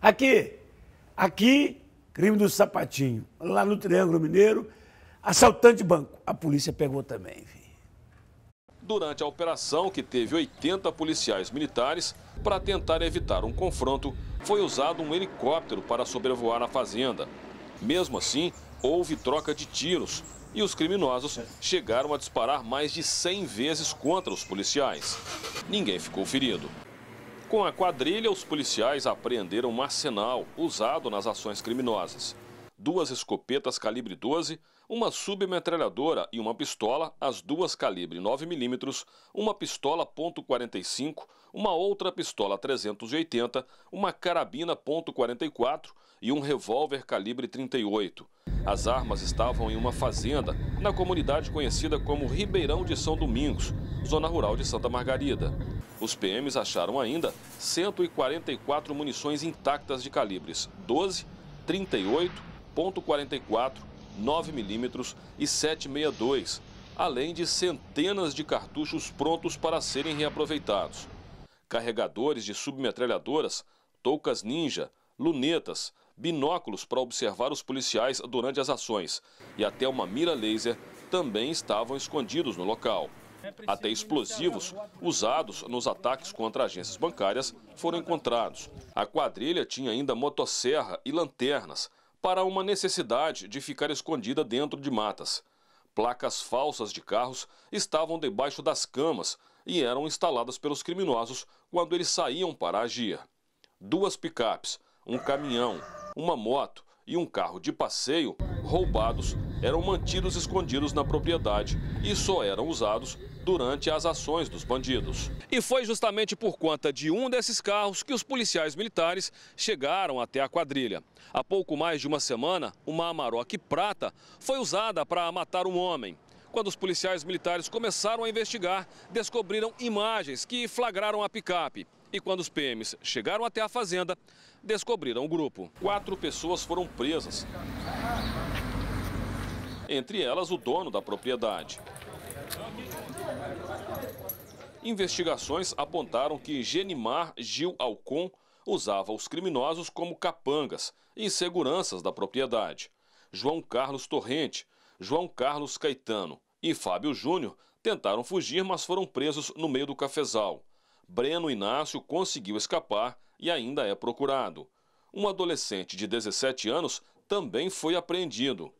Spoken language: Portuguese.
Aqui, aqui, crime do sapatinho. Lá no Triângulo Mineiro, assaltante de banco. A polícia pegou também, filho durante a operação, que teve 80 policiais militares, para tentar evitar um confronto, foi usado um helicóptero para sobrevoar a fazenda. Mesmo assim, houve troca de tiros e os criminosos chegaram a disparar mais de 100 vezes contra os policiais. Ninguém ficou ferido. Com a quadrilha, os policiais apreenderam um arsenal usado nas ações criminosas. Duas escopetas calibre 12, uma submetralhadora e uma pistola, as duas calibre 9mm, uma pistola .45, uma outra pistola 380, uma carabina .44 e um revólver calibre 38. As armas estavam em uma fazenda, na comunidade conhecida como Ribeirão de São Domingos, zona rural de Santa Margarida. Os PMs acharam ainda 144 munições intactas de calibres 12, 38.44, 9mm e 7.62, além de centenas de cartuchos prontos para serem reaproveitados. Carregadores de submetralhadoras, toucas ninja, lunetas, binóculos para observar os policiais durante as ações e até uma mira laser também estavam escondidos no local. Até explosivos usados nos ataques contra agências bancárias foram encontrados. A quadrilha tinha ainda motosserra e lanternas para uma necessidade de ficar escondida dentro de matas. Placas falsas de carros estavam debaixo das camas e eram instaladas pelos criminosos quando eles saíam para agir. Duas picapes, um caminhão, uma moto e um carro de passeio roubados eram mantidos escondidos na propriedade e só eram usados durante as ações dos bandidos. E foi justamente por conta de um desses carros que os policiais militares chegaram até a quadrilha. Há pouco mais de uma semana, uma Amarok prata foi usada para matar um homem. Quando os policiais militares começaram a investigar, descobriram imagens que flagraram a picape. E quando os PMs chegaram até a fazenda, descobriram o grupo. Quatro pessoas foram presas entre elas o dono da propriedade. Investigações apontaram que Genimar Gil Alcon usava os criminosos como capangas e seguranças da propriedade. João Carlos Torrente, João Carlos Caetano e Fábio Júnior tentaram fugir, mas foram presos no meio do cafezal. Breno Inácio conseguiu escapar e ainda é procurado. Um adolescente de 17 anos também foi apreendido.